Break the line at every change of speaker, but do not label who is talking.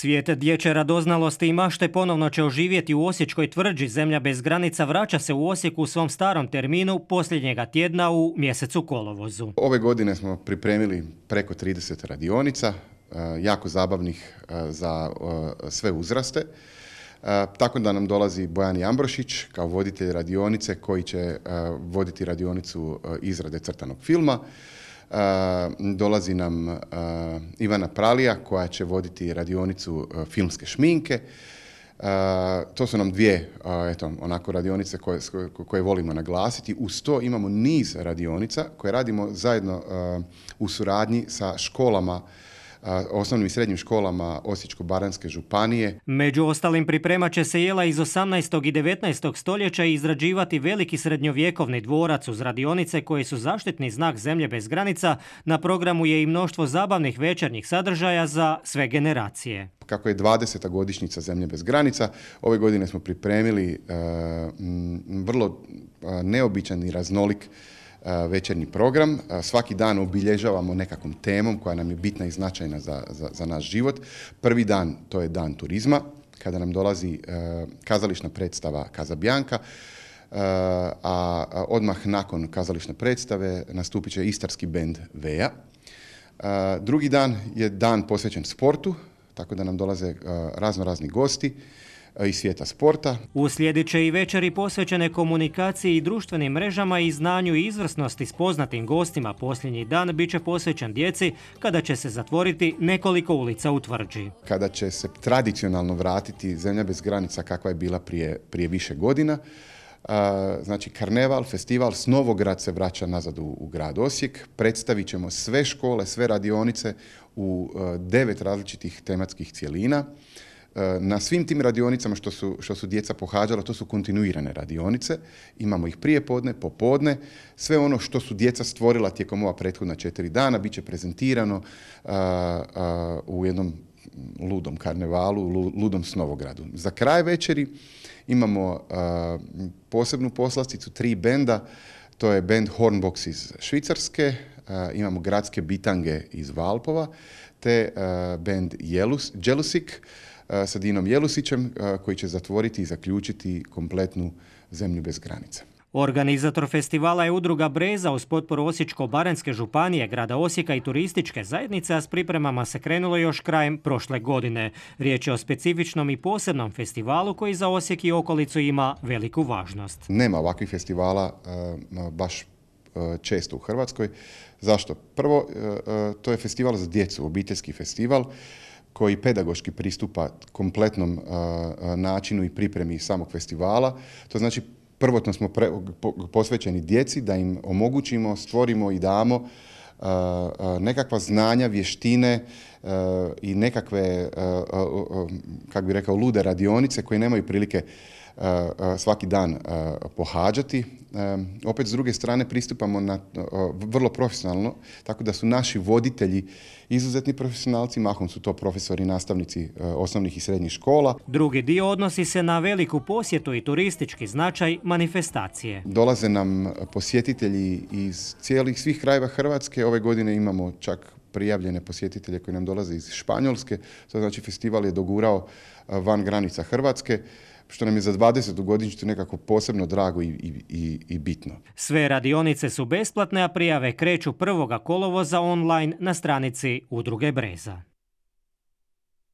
Svijet dječje radoznalosti i mašte ponovno će oživjeti u Osječkoj tvrđi. Zemlja bez granica vraća se u Osijeku u svom starom terminu posljednjega tjedna u mjesecu kolovozu.
Ove godine smo pripremili preko 30 radionica, e, jako zabavnih e, za e, sve uzraste. Tako da nam dolazi Bojan Ambrošić kao voditelj radionice koji će voditi radionicu izrade crtanog filma dolazi nam Ivana Pralija koja će voditi radionicu filmske šminke. To su nam dvije eto, onako radionice koje, koje volimo naglasiti. Uz to imamo niz radionica koje radimo zajedno u suradnji sa školama osnovnim i srednjim školama Osječko-Baranske županije.
Među ostalim priprema će se jela iz 18. i 19. stoljeća i izrađivati veliki srednjovjekovni dvorac uz radionice koje su zaštitni znak zemlje bez granica. Na programu je i mnoštvo zabavnih večernjih sadržaja za sve generacije
kako je 20. godišnjica Zemlje bez granica. Ove godine smo pripremili e, vrlo e, neobičan i raznolik večernji program. Svaki dan obilježavamo nekakvom temom koja nam je bitna i značajna za, za, za naš život. Prvi dan to je dan turizma, kada nam dolazi kazališna predstava Kazabijanka, a odmah nakon kazališne predstave nastupit će istarski bend Veja. Drugi dan je dan posvećen sportu, tako da nam dolaze razno razni gosti. E, i svijeta sporta.
Uslijedit će i večeri posvećene komunikaciji i društvenim mrežama i znanju i izvrsnosti s poznatim gostima. Posljednji dan bit će posvećen djeci kada će se zatvoriti nekoliko ulica u Tvrđi.
Kada će se tradicionalno vratiti zemlja bez granica kakva je bila prije, prije više godina, e, znači karneval, festival, Snovograd se vraća nazad u, u grad Osijek. Predstavit ćemo sve škole, sve radionice u e, devet različitih tematskih cjelina. Eh, na svim tim radionicama što su, što su djeca pohađala, to su kontinuirane radionice, imamo ih prije podne, popodne, sve ono što su djeca stvorila tijekom ova prethodna četiri dana bit će prezentirano eh, eh, u jednom ludom karnevalu, ludom snovogradu. Za kraj večeri imamo posebnu poslasticu, tri benda, to je band Hornbox iz Švicarske, imamo gradske bitange iz Valpova, te band Jelus, Jelusik, E, sa Dinom Jelusićem e, koji će zatvoriti i zaključiti kompletnu zemlju bez granica.
Organizator festivala je udruga Breza uz potporu Osječko-Baranjske županije, grada Osijeka i turističke zajednice, a s pripremama se krenulo još krajem prošle godine. Riječ je o specifičnom i posebnom festivalu koji za Osijek i okolicu ima veliku važnost.
Nema ovakvih festivala e, baš često u Hrvatskoj. Zašto? Prvo, to je festival za djecu, obiteljski festival koji pedagoški pristupa kompletnom načinu i pripremi samog festivala. To znači prvotno smo posvećeni djeci da im omogućimo, stvorimo i damo nekakva znanja, vještine i nekakve, kako bih rekao, lude radionice koje nemaju prilike E, e, svaki dan e, pohađati. Opet s druge strane pristupamo vrlo profesionalno, tako da su naši voditelji izuzetni profesionalci, mahom su to profesori i nastavnici osnovnih i srednjih škola.
Drugi dio odnosi se na veliku posjetu i turistički značaj manifestacije.
Dolaze nam posjetitelji iz cijelih svih krajeva Hrvatske. Ove godine imamo čak prijavljene posjetitelje koji nam dolaze iz Španjolske. To znači festival je dogurao van granica Hrvatske što nam je za 20. godišnjicu nekako posebno drago i, bitno.
Sve radionice su besplatne, a prijave kreću prvoga kolovoza online na stranici Udruge Breza.